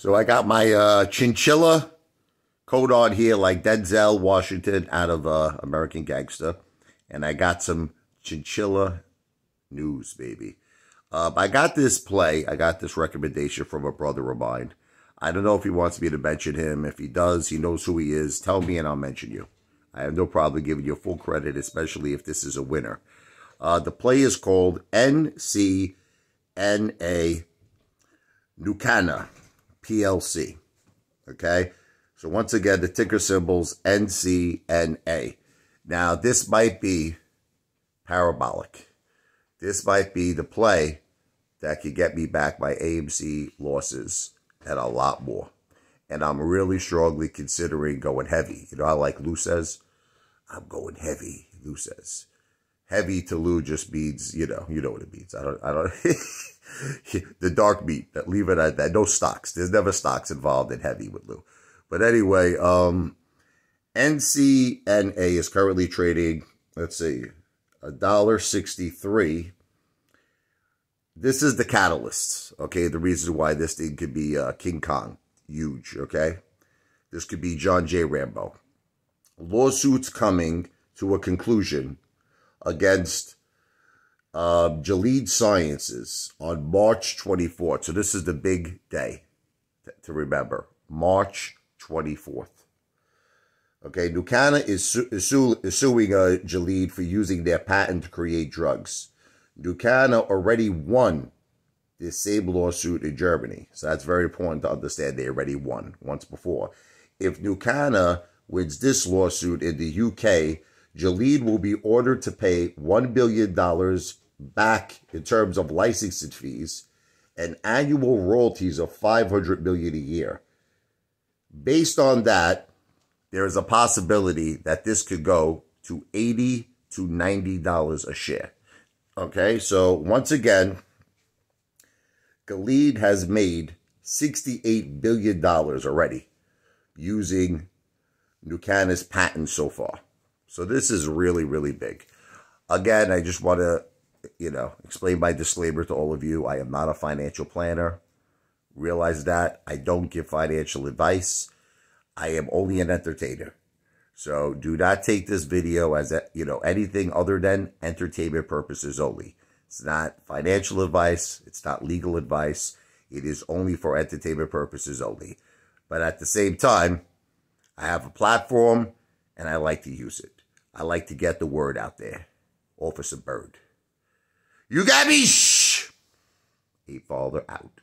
So I got my uh, chinchilla coat on here like Denzel Washington out of uh, American Gangster. And I got some chinchilla news, baby. Uh, I got this play. I got this recommendation from a brother of mine. I don't know if he wants me to mention him. If he does, he knows who he is. Tell me and I'll mention you. I have no problem giving you full credit, especially if this is a winner. Uh, the play is called NCNA Nucana. PLC. Okay? So once again, the ticker symbols NCNA. Now, this might be parabolic. This might be the play that could get me back my AMC losses and a lot more. And I'm really strongly considering going heavy. You know, I like Lou says, I'm going heavy, Lou says heavy to Tolu just means, you know, you know what it means. I don't, I don't, the dark meat, leave it at that. No stocks. There's never stocks involved in heavy with Lou. But anyway, um, NCNA is currently trading, let's see, a dollar sixty-three. This is the catalyst, okay? The reason why this thing could be uh, King Kong, huge, okay? This could be John J. Rambo. Lawsuits coming to a conclusion against um, Jaleed Sciences on March 24th. So this is the big day to remember, March 24th. Okay, Nucana is, su is, su is suing uh, Jaleed for using their patent to create drugs. Nucana already won this same lawsuit in Germany. So that's very important to understand. They already won once before. If Nucana wins this lawsuit in the UK, Jaleed will be ordered to pay $1 billion back in terms of licensing fees and annual royalties of 500 million a year. Based on that, there is a possibility that this could go to 80 to $90 a share. Okay, so once again, Khalid has made $68 billion already using Nucana's patent so far. So this is really, really big. Again, I just want to, you know, explain my disclaimer to all of you. I am not a financial planner. Realize that. I don't give financial advice. I am only an entertainer. So do not take this video as, a, you know, anything other than entertainment purposes only. It's not financial advice. It's not legal advice. It is only for entertainment purposes only. But at the same time, I have a platform and I like to use it. I like to get the word out there. Officer Bird. You got me, shh! Hey, Father, out.